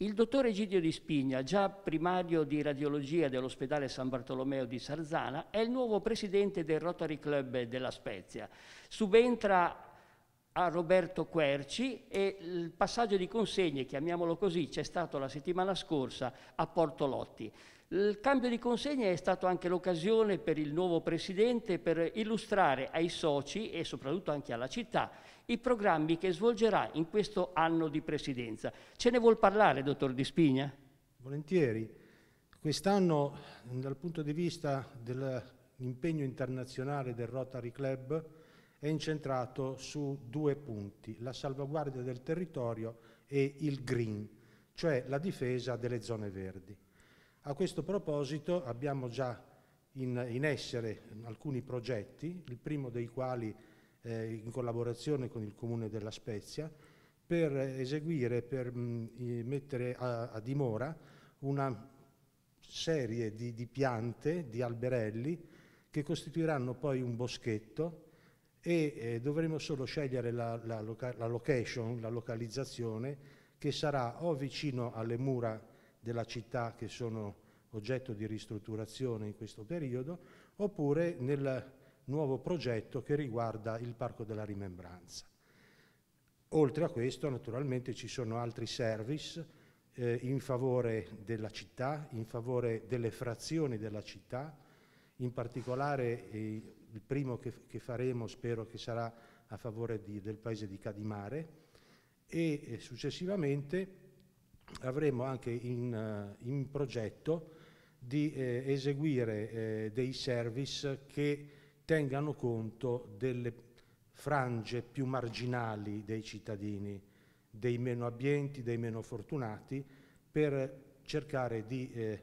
Il dottor Egidio Di Spigna, già primario di radiologia dell'ospedale San Bartolomeo di Sarzana, è il nuovo presidente del Rotary Club della Spezia. Subentra a Roberto Querci e il passaggio di consegne, chiamiamolo così, c'è stato la settimana scorsa a Portolotti. Il cambio di consegne è stato anche l'occasione per il nuovo Presidente per illustrare ai soci e soprattutto anche alla città i programmi che svolgerà in questo anno di Presidenza. Ce ne vuol parlare, Dottor Di Spigna? Volentieri. Quest'anno, dal punto di vista dell'impegno internazionale del Rotary Club, è incentrato su due punti, la salvaguardia del territorio e il green, cioè la difesa delle zone verdi. A questo proposito abbiamo già in, in essere alcuni progetti, il primo dei quali eh, in collaborazione con il Comune della Spezia, per eseguire, per mh, mettere a, a, dimora una serie di, di piante, di alberelli, che costituiranno poi un boschetto e eh, dovremo solo scegliere la, la, loca la, location, la localizzazione, che sarà o vicino alle mura della città che sono oggetto di ristrutturazione in questo periodo, oppure nel nuovo progetto che riguarda il Parco della Rimembranza. Oltre a questo naturalmente ci sono altri service eh, in favore della città, in favore delle frazioni della città, in particolare eh, il primo che, che, faremo spero che sarà a favore di, del paese di Cadimare e eh, successivamente avremo anche in, eh, in progetto di eh, eseguire eh, dei service che tengano conto delle frange più marginali dei cittadini, dei meno abbienti, dei meno fortunati, per cercare di eh,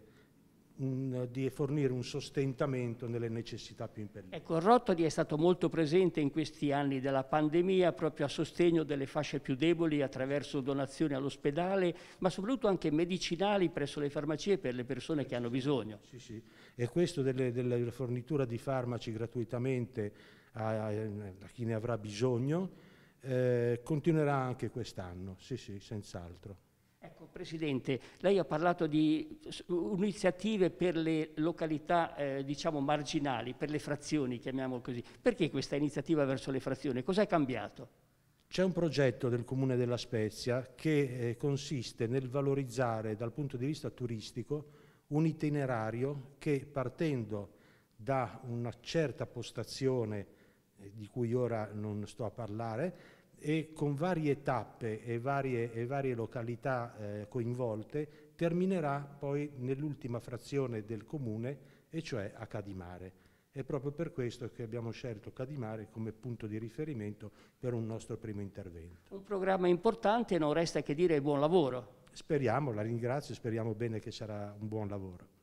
un, di fornire un sostentamento nelle necessità più imperiose. Ecco, il Rotary è stato molto presente in questi anni della pandemia proprio a sostegno delle fasce più deboli attraverso donazioni all'ospedale, ma soprattutto anche medicinali presso le farmacie per le persone che hanno bisogno. Sì, sì. E questo delle, della fornitura di farmaci gratuitamente a, a, a chi ne avrà bisogno eh, continuerà anche quest'anno, sì, sì, senz'altro. Presidente, lei ha parlato di iniziative per le località eh, diciamo marginali, per le frazioni, chiamiamolo così. Perché questa iniziativa verso le frazioni? Cos'è cambiato? C'è un progetto del Comune della Spezia che eh, consiste nel valorizzare dal punto di vista turistico un itinerario che partendo da una certa postazione eh, di cui ora non sto a parlare, e con varie tappe e varie, e varie località eh, coinvolte terminerà poi nell'ultima frazione del comune e cioè a Cadimare. È proprio per questo che abbiamo scelto Cadimare come punto di riferimento per un nostro primo intervento. Un programma importante, non resta che dire buon lavoro. Speriamo, la ringrazio, speriamo bene che sarà un buon lavoro.